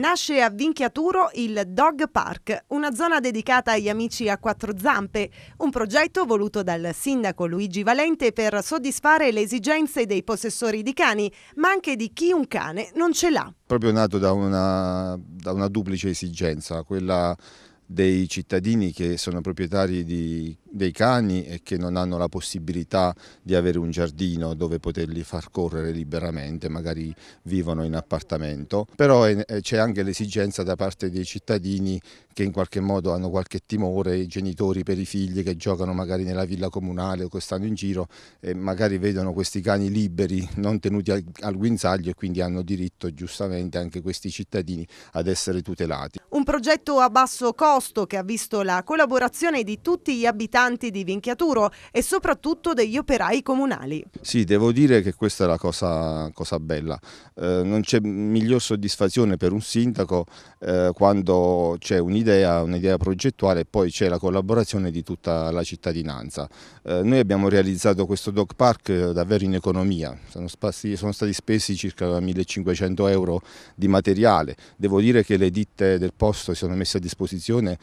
Nasce a Vinchiaturo il Dog Park, una zona dedicata agli amici a quattro zampe, un progetto voluto dal sindaco Luigi Valente per soddisfare le esigenze dei possessori di cani, ma anche di chi un cane non ce l'ha. Proprio nato da una, da una duplice esigenza, quella dei cittadini che sono proprietari di dei cani e che non hanno la possibilità di avere un giardino dove poterli far correre liberamente, magari vivono in appartamento, però c'è anche l'esigenza da parte dei cittadini che in qualche modo hanno qualche timore, i genitori per i figli che giocano magari nella villa comunale o che stanno in giro e magari vedono questi cani liberi, non tenuti al, al guinzaglio e quindi hanno diritto giustamente anche questi cittadini ad essere tutelati. Un progetto a basso costo che ha visto la collaborazione di tutti gli abitanti abitanti di Vinchiaturo e soprattutto degli operai comunali. Sì, devo dire che questa è la cosa, cosa bella. Eh, non c'è miglior soddisfazione per un sindaco eh, quando c'è un'idea, un'idea progettuale e poi c'è la collaborazione di tutta la cittadinanza. Eh, noi abbiamo realizzato questo dog park eh, davvero in economia, sono, spasi, sono stati spesi circa 1500 euro di materiale. Devo dire che le ditte del posto si sono messe a disposizione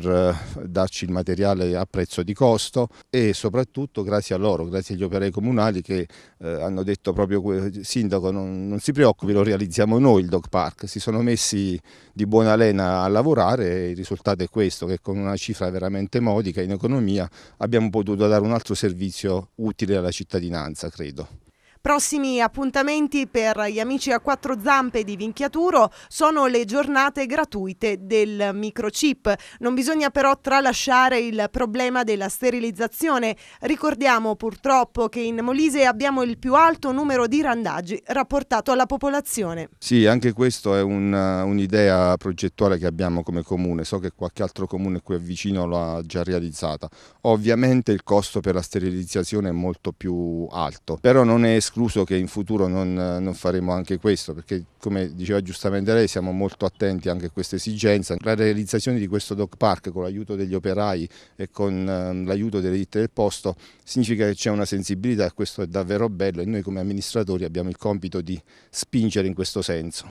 per eh, darci il materiale a prezzo di costo e soprattutto grazie a loro, grazie agli operai comunali che eh, hanno detto proprio sindaco non, non si preoccupi lo realizziamo noi il dog park, si sono messi di buona lena a lavorare e il risultato è questo che con una cifra veramente modica in economia abbiamo potuto dare un altro servizio utile alla cittadinanza credo. Prossimi appuntamenti per gli amici a quattro zampe di Vinchiaturo sono le giornate gratuite del microchip. Non bisogna però tralasciare il problema della sterilizzazione. Ricordiamo purtroppo che in Molise abbiamo il più alto numero di randaggi rapportato alla popolazione. Sì, anche questa è un'idea progettuale che abbiamo come comune. So che qualche altro comune qui vicino l'ha già realizzata. Ovviamente il costo per la sterilizzazione è molto più alto, però non è esclusivo escluso che in futuro non, non, faremo anche questo, perché come diceva giustamente lei siamo molto attenti anche a questa esigenza. La realizzazione di questo dog park con l'aiuto degli operai e con ehm, l'aiuto delle ditte del posto significa che c'è una sensibilità e questo è davvero bello e noi come amministratori abbiamo il compito di spingere in questo senso.